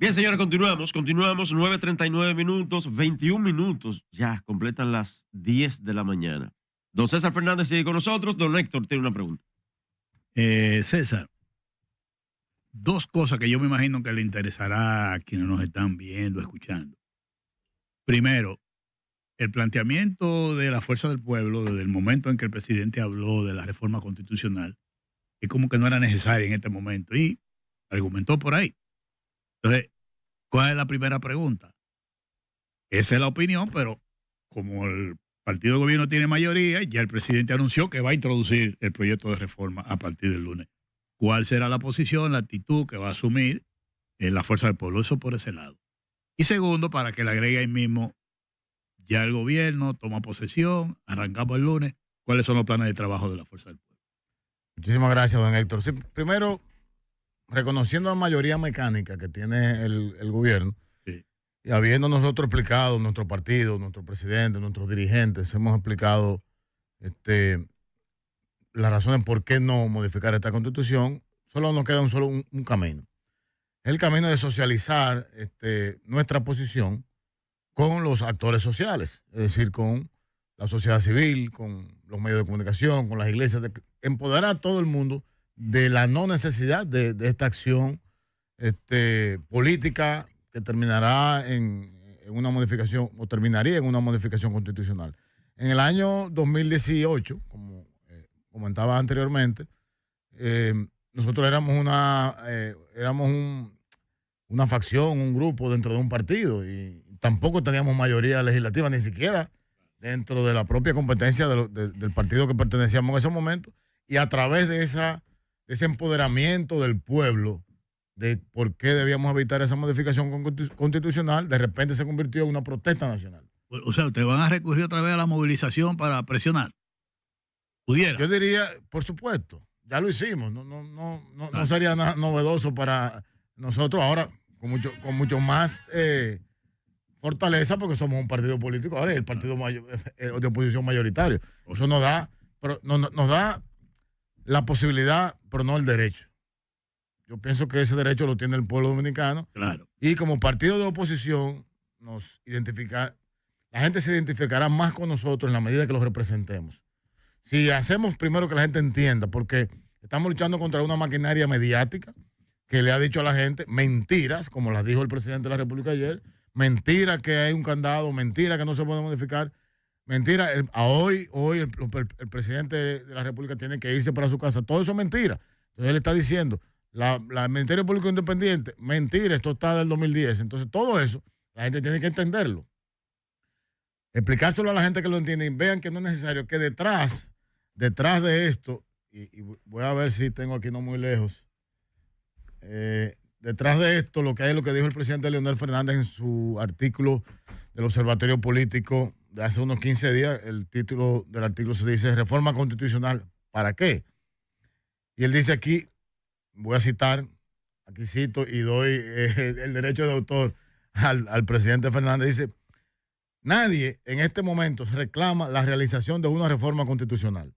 Bien, señora, continuamos, continuamos, 9.39 minutos, 21 minutos, ya completan las 10 de la mañana. Don César Fernández sigue con nosotros, don Héctor tiene una pregunta. Eh, César, dos cosas que yo me imagino que le interesará a quienes nos están viendo, escuchando. Primero, el planteamiento de la fuerza del pueblo desde el momento en que el presidente habló de la reforma constitucional es como que no era necesaria en este momento y argumentó por ahí. Entonces, ¿cuál es la primera pregunta? Esa es la opinión, pero como el partido de gobierno tiene mayoría, ya el presidente anunció que va a introducir el proyecto de reforma a partir del lunes. ¿Cuál será la posición, la actitud que va a asumir en eh, la fuerza del pueblo? Eso por ese lado. Y segundo, para que le agregue ahí mismo, ya el gobierno toma posesión, arrancamos el lunes, ¿cuáles son los planes de trabajo de la fuerza del pueblo? Muchísimas gracias, don Héctor. primero, reconociendo la mayoría mecánica que tiene el, gobierno, y habiendo nosotros explicado, nuestro partido, nuestro presidente, nuestros dirigentes, hemos explicado este, las razones por qué no modificar esta constitución, solo nos queda un solo un, camino. El camino de socializar este, nuestra posición con los actores sociales, es decir, con la sociedad civil, con los medios de comunicación, con las iglesias, de empoderar a todo el mundo de la no necesidad de, esta acción este, política que terminará en, una modificación o terminaría en una modificación constitucional. En el año 2018, como eh, comentaba anteriormente, eh, nosotros éramos una eh, éramos una facción, un grupo dentro de un partido y tampoco teníamos mayoría legislativa ni siquiera dentro de la propia competencia del partido que pertenecíamos en ese momento y a través de esa ese empoderamiento del pueblo de por qué debíamos evitar esa modificación constitucional, de repente se convirtió en una protesta nacional. O sea, ¿te van a recurrir otra vez a la movilización para presionar? ¿Pudiera? Yo diría, por supuesto, ya lo hicimos, no, no, no, no, no ah. sería nada novedoso para nosotros ahora, con mucho, con mucho más eh, fortaleza, porque somos un partido político, ahora es el partido ah. mayor, eh, eh, de oposición mayoritario. Eso nos da, pero nos da la posibilidad, pero no el derecho. Yo pienso que ese derecho lo tiene el pueblo dominicano. Claro. Y como partido de oposición, nos identifica, la gente se identificará más con nosotros en la medida que los representemos. Si hacemos primero que la gente entienda, porque estamos luchando contra una maquinaria mediática que le ha dicho a la gente mentiras, como las dijo el presidente de la República ayer, mentira que hay un candado, mentira que no se puede modificar, Mentira, a hoy, hoy el, presidente de la República tiene que irse para su casa. Todo eso es mentira. Entonces él está diciendo, la, el Ministerio Público Independiente, mentira, esto está del 2010. Entonces todo eso, la gente tiene que entenderlo. Explicárselo a la gente que lo entiende y vean que no es necesario, que detrás, detrás de esto, y, voy a ver si tengo aquí no muy lejos, eh, detrás de esto lo que hay es lo que dijo el presidente Leonel Fernández en su artículo del Observatorio Político hace unos 15 días, el título del artículo se dice Reforma Constitucional, ¿para qué? Y él dice aquí, voy a citar, aquí cito y doy eh, el derecho de autor al, al presidente Fernández, dice, nadie en este momento reclama la realización de una reforma constitucional.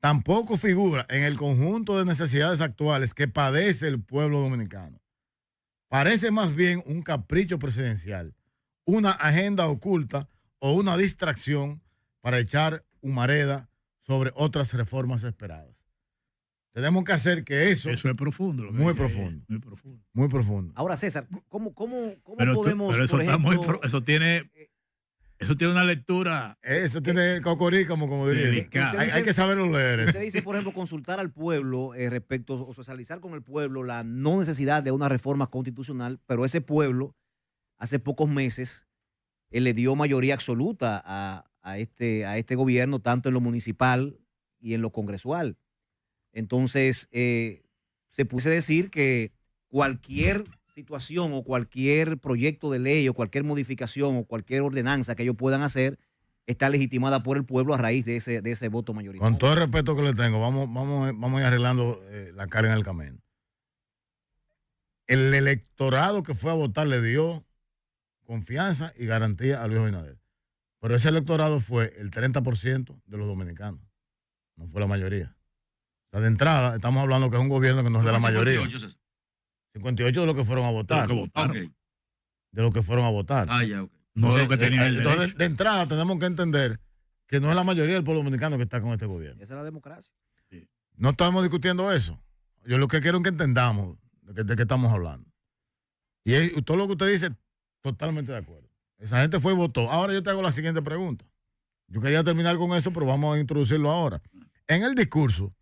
Tampoco figura en el conjunto de necesidades actuales que padece el pueblo dominicano. Parece más bien un capricho presidencial una agenda oculta o una distracción para echar humareda sobre otras reformas esperadas. Tenemos que hacer que eso. Eso es profundo. muy, profundo muy profundo. Muy profundo. Ahora, César, ¿cómo, podemos. Pero eso, por ejemplo, eso tiene. Eh, eso tiene una lectura. Eso tiene eh, cocorí, como, como diría. Hay, hay, que saberlo leer. Eh. Usted dice, por ejemplo, consultar al pueblo respecto o socializar con el pueblo la no necesidad de una reforma constitucional, pero ese pueblo hace pocos meses él le dio mayoría absoluta a, este, a este gobierno, tanto en lo municipal y en lo congresual. Entonces, eh, se se a decir que cualquier situación o cualquier proyecto de ley o cualquier modificación o cualquier ordenanza que ellos puedan hacer está legitimada por el pueblo a raíz de ese, voto mayoritario. Con todo el respeto que le tengo, vamos, vamos, eh, vamos a ir arreglando eh, la cara en el camino. El electorado que fue a votar le dio confianza y garantía a Luis Abinader. Pero ese electorado fue el 30% de los dominicanos, no fue la mayoría. O de entrada, estamos hablando que es un gobierno que no es de la mayoría. 58 de los que fueron a votar. De los que, fueron a votar. de, entrada, tenemos que entender que no es la mayoría del pueblo dominicano que está con este gobierno. Esa es la democracia. No estamos discutiendo eso. Yo lo que quiero es que entendamos de qué estamos hablando. Y todo lo que usted dice, Totalmente de acuerdo. Esa gente fue y votó. Ahora yo te hago la siguiente pregunta. Yo quería terminar con eso, pero vamos a introducirlo ahora. En el discurso,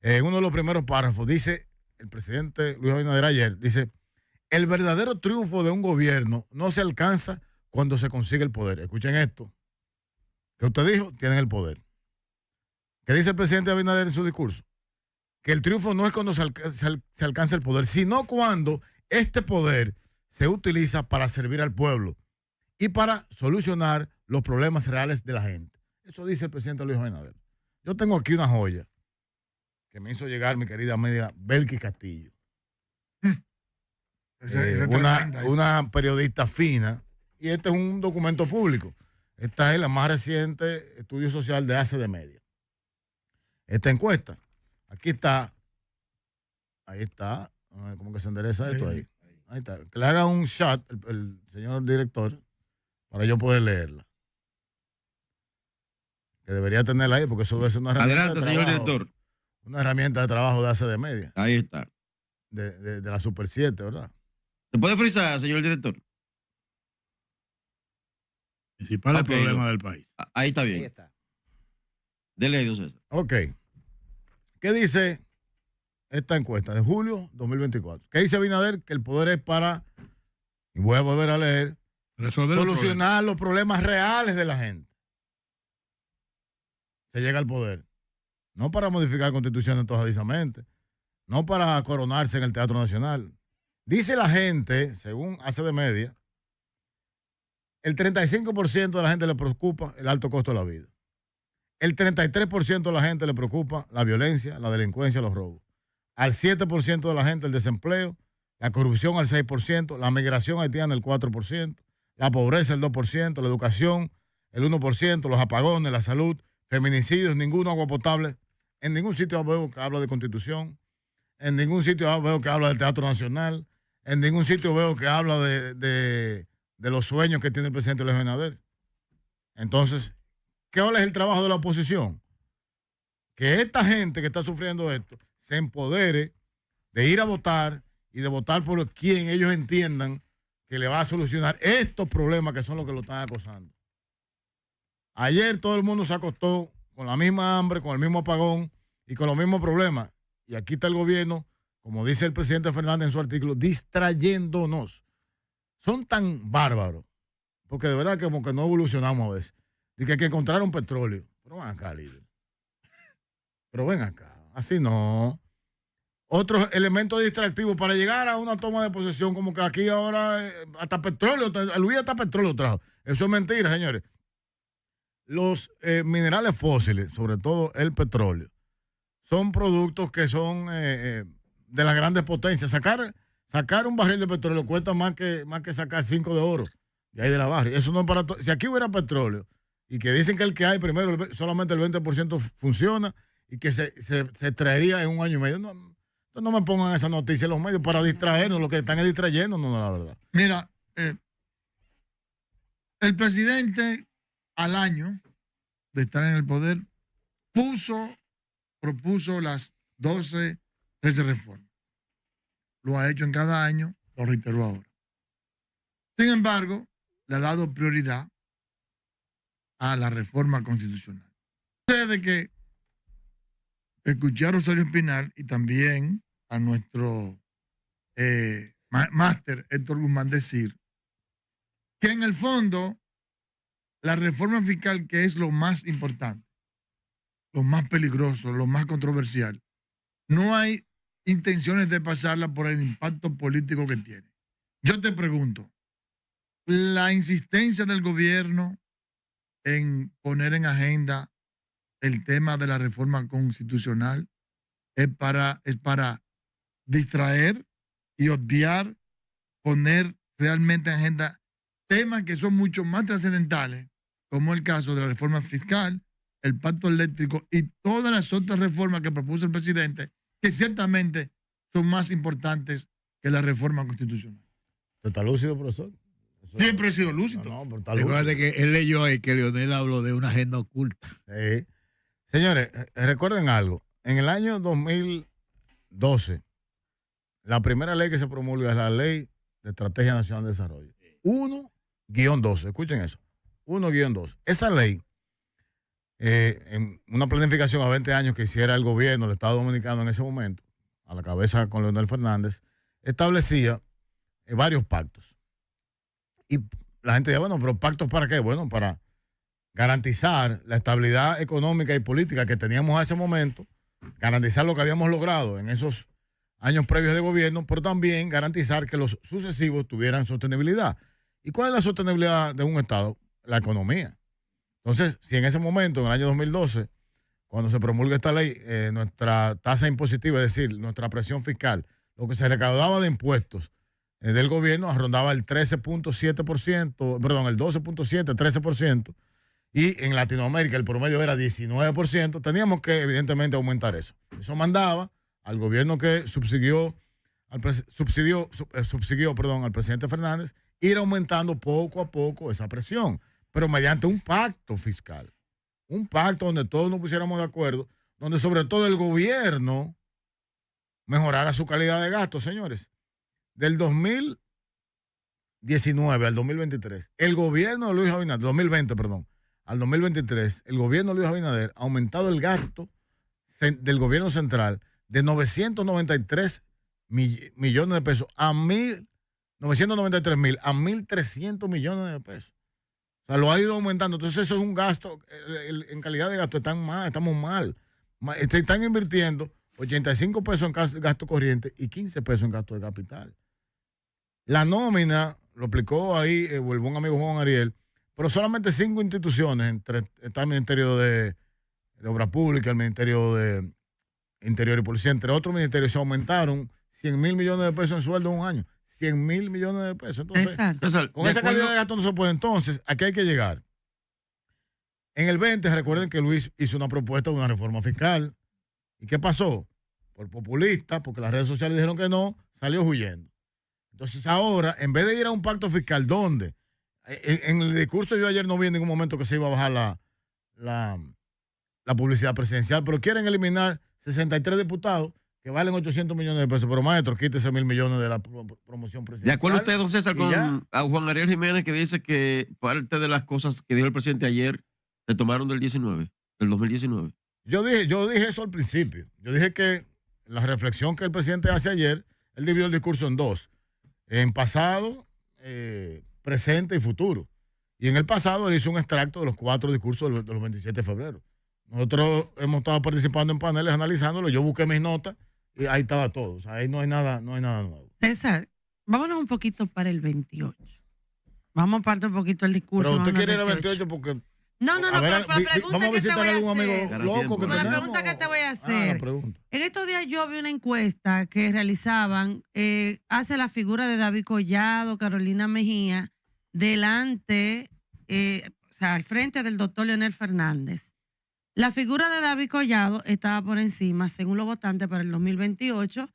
eh, en uno de los primeros párrafos, dice el presidente Luis Abinader ayer, dice, el verdadero triunfo de un gobierno no se alcanza cuando se consigue el poder. Escuchen esto. Que usted dijo, tienen el poder. ¿Qué dice el presidente Abinader en su discurso? Que el triunfo no es cuando se, se alcanza el poder, sino cuando este poder se utiliza para servir al pueblo y para solucionar los problemas reales de la gente. Eso dice el presidente Luis Abinader. Yo tengo aquí una joya que me hizo llegar mi querida media Belki Castillo. Hmm. Eh, una, periodista fina. Y este es un documento público. Esta es la más reciente estudio social de hace de media. Esta encuesta. Aquí está. Ahí está. ¿Cómo que se endereza esto ahí? Ahí está. Que le haga un chat el, señor director para yo poder leerla. Que debería tenerla ahí porque eso es una herramienta. Adelante, señor director. Una herramienta de trabajo de hace de media. Ahí está. De, la Super 7, ¿verdad? ¿Se puede frisar, señor director? Principal okay. problema del país. Ah, ahí está bien. Ahí está. Dele, Dios César. Ok. ¿Qué dice esta encuesta de julio 2024. ¿Qué dice Binader? Que el poder es para, y voy a volver a leer, solucionar los problemas. reales de la gente. Se llega al poder. No para modificar constituciones tojadizamente. no para coronarse en el Teatro Nacional. Dice la gente, según hace de media, el 35% de la gente le preocupa el alto costo de la vida. El 33% de la gente le preocupa la violencia, la delincuencia, los robos al 7% de la gente el desempleo, la corrupción al 6%, la migración haitiana el 4%, la pobreza el 2%, la educación el 1%, los apagones, la salud, feminicidios, ningún agua potable. En ningún sitio veo que habla de constitución, en ningún sitio veo que habla del Teatro Nacional, en ningún sitio veo que habla de, los sueños que tiene el presidente Luis Abinader. Entonces, ¿qué es el trabajo de la oposición? Que esta gente que está sufriendo esto se empodere de ir a votar y de votar por quien ellos entiendan que le va a solucionar estos problemas que son los que lo están acosando. Ayer todo el mundo se acostó con la misma hambre, con el mismo apagón y con los mismos problemas. Y aquí está el gobierno, como dice el presidente Fernández en su artículo, distrayéndonos. Son tan bárbaros, porque de verdad que como que no evolucionamos a veces. Y que hay que encontrar un petróleo. Pero ven acá, líder. Pero ven acá. Si no. Otros elementos distractivos para llegar a una toma de posesión, como que aquí ahora eh, hasta petróleo, Luis hasta petróleo trajo. Eso es mentira, señores. Los eh, minerales fósiles, sobre todo el petróleo, son productos que son eh, de las grandes potencias. Sacar, sacar un barril de petróleo cuesta más que, más que sacar cinco de oro de ahí de la barra. Eso no es para Si aquí hubiera petróleo y que dicen que el que hay primero, solamente el 20% funciona, y que se, se, traería en un año y medio. No, no me pongan esa noticia en los medios para distraernos, lo que están es no la verdad. Mira, eh, el presidente al año de estar en el poder puso, propuso las 12, 13 reformas. Lo ha hecho en cada año, lo reitero ahora. Sin embargo, le ha dado prioridad a la reforma constitucional. de que Escuchar a Rosario Espinal y también a nuestro eh, máster Héctor Guzmán decir que en el fondo la reforma fiscal, que es lo más importante, lo más peligroso, lo más controversial, no hay intenciones de pasarla por el impacto político que tiene. Yo te pregunto, la insistencia del gobierno en poner en agenda el tema de la reforma constitucional, es para, es para distraer y obviar, poner realmente en agenda temas que son mucho más trascendentales, como el caso de la reforma fiscal, el pacto eléctrico y todas las otras reformas que propuso el presidente, que ciertamente son más importantes que la reforma constitucional. ¿Está lúcido, profesor? Siempre he sido lúcido. No, no, pero lúcido. que él leyó ahí que Leonel habló de una agenda oculta. Señores, eh, eh, recuerden algo. En el año 2012, la primera ley que se promulga es la Ley de Estrategia Nacional de Desarrollo. 1-12, escuchen eso. 1-12. Esa ley, eh, en una planificación a 20 años que hiciera el gobierno del Estado Dominicano en ese momento, a la cabeza con Leonel Fernández, establecía varios pactos. Y la gente decía, bueno, pero pactos para qué? Bueno, para garantizar la estabilidad económica y política que teníamos a ese momento, garantizar lo que habíamos logrado en esos años previos de gobierno, pero también garantizar que los sucesivos tuvieran sostenibilidad. ¿Y cuál es la sostenibilidad de un Estado? La economía. Entonces, si en ese momento, en el año 2012, cuando se promulga esta ley, eh, nuestra tasa impositiva, es decir, nuestra presión fiscal, lo que se recaudaba de impuestos eh, del gobierno, rondaba el 13.7%, perdón, el 12.7, 13%, y en Latinoamérica el promedio era 19%, teníamos que evidentemente aumentar eso. Eso mandaba al gobierno que subsiguió al, subsidió, eh, al presidente Fernández ir aumentando poco a poco esa presión, pero mediante un pacto fiscal, un pacto donde todos nos pusiéramos de acuerdo, donde sobre todo el gobierno mejorara su calidad de gasto, señores. Del 2019 al 2023, el gobierno de Luis Abinader, 2020, perdón, al 2023, el gobierno Luis Abinader ha aumentado el gasto del gobierno central de 993 millones de pesos a 993 mil a 1.300 millones de pesos. O sea, lo ha ido aumentando. Entonces eso es un gasto, en calidad de gasto están mal, estamos mal. Este, están invirtiendo 85 pesos en gasto, corriente y 15 pesos en gasto de capital. La nómina, lo explicó ahí, eh, vuelvo un amigo Juan Ariel, pero solamente cinco instituciones, entre, está el Ministerio de, de Obra Pública, el Ministerio de Interior y Policía, entre otros ministerios, se aumentaron 100 mil millones de pesos en sueldo en un año. 100 mil millones de pesos. Exacto. con esa cantidad de gasto no se puede. Entonces, aquí hay que llegar. En el 20, recuerden que Luis hizo una propuesta de una reforma fiscal. ¿Y qué pasó? Por populista, porque las redes sociales dijeron que no, salió huyendo. Entonces ahora, en vez de ir a un pacto fiscal, ¿dónde? Eh, eh, en, el discurso yo ayer no vi en ningún momento que se iba a bajar la, publicidad presidencial, pero quieren eliminar 63 diputados que valen 800 millones de pesos. Pero maestro, quítese mil millones de la promoción presidencial. ¿De acuerdo usted, don César, con a Juan Ariel Jiménez que dice que parte de las cosas que dijo el presidente ayer se tomaron del 19, del 2019? Yo dije, yo dije eso al principio. Yo dije que la reflexión que el presidente hace ayer, él dividió el discurso en dos. En pasado, eh, presente y futuro. Y en el pasado él hizo un extracto de los cuatro discursos de los 27 de febrero. Nosotros hemos estado participando en paneles analizándolo, yo busqué mis notas y ahí estaba todo. O sea, ahí no hay nada, no hay nada nuevo. César, vámonos un poquito para el 28. Vamos a parte un poquito el discurso. Pero usted quiere ir al 28 porque no, no, no, ver, pregunta vamos a visitar a algún amigo loco que la pregunta que te voy a ah, hacer. en estos días yo vi una encuesta que realizaban hacia eh, hace la figura de David Collado, Carolina Mejía, delante, eh, o sea, al frente del doctor Leonel Fernández. La figura de David Collado estaba por encima, según los votantes, para el 2028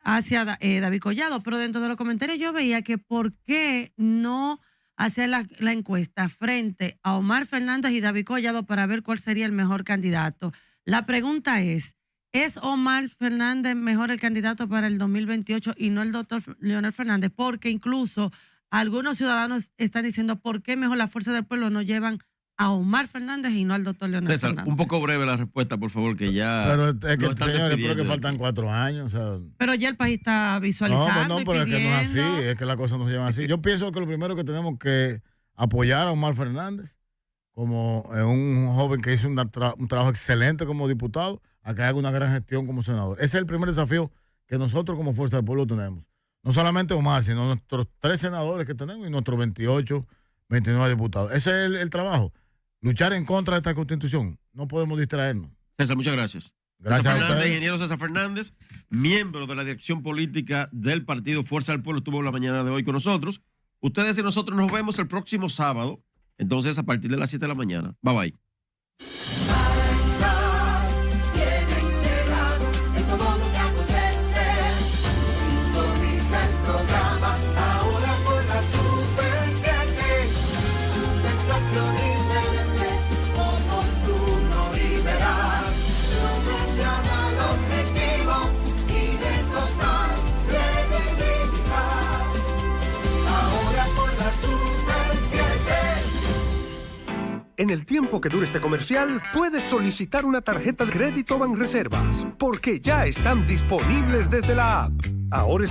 hacia eh, David Collado, pero dentro de los comentarios yo veía que por qué no hacer la, encuesta frente a Omar Fernández y David Collado para ver cuál sería el mejor candidato. La pregunta es, ¿es Omar Fernández mejor el candidato para el 2028 y no el doctor Leonel Fernández? Porque incluso algunos ciudadanos están diciendo, ¿por qué mejor la fuerza del pueblo no llevan a Omar Fernández y no al doctor Leonardo César, un poco breve la respuesta, por favor, que ya. Pero es que, señores, creo que faltan cuatro años. Pero ya el país está pues visualizando. No, no, pero es que no es así, es que la cosa no se así. Yo pienso que lo primero que tenemos que apoyar a Omar Fernández como eh, un joven que hizo un, trabajo excelente como diputado, a que haga una gran gestión como senador. Ese es el primer desafío que nosotros como Fuerza del Pueblo tenemos. No solamente Omar, sino nuestros tres senadores que tenemos y nuestros 28, 29 diputados. Ese es el trabajo luchar en contra de esta constitución. No podemos distraernos. César, muchas gracias. Gracias César Fernández, ingeniero César Fernández, miembro de la dirección política del partido Fuerza del Pueblo, estuvo la mañana de hoy con nosotros. Ustedes y nosotros nos vemos el próximo sábado, entonces a partir de las 7 de la mañana. Bye bye. En el tiempo que dure este comercial, puedes solicitar una tarjeta de crédito Banreservas, porque ya están disponibles desde la app. Ahora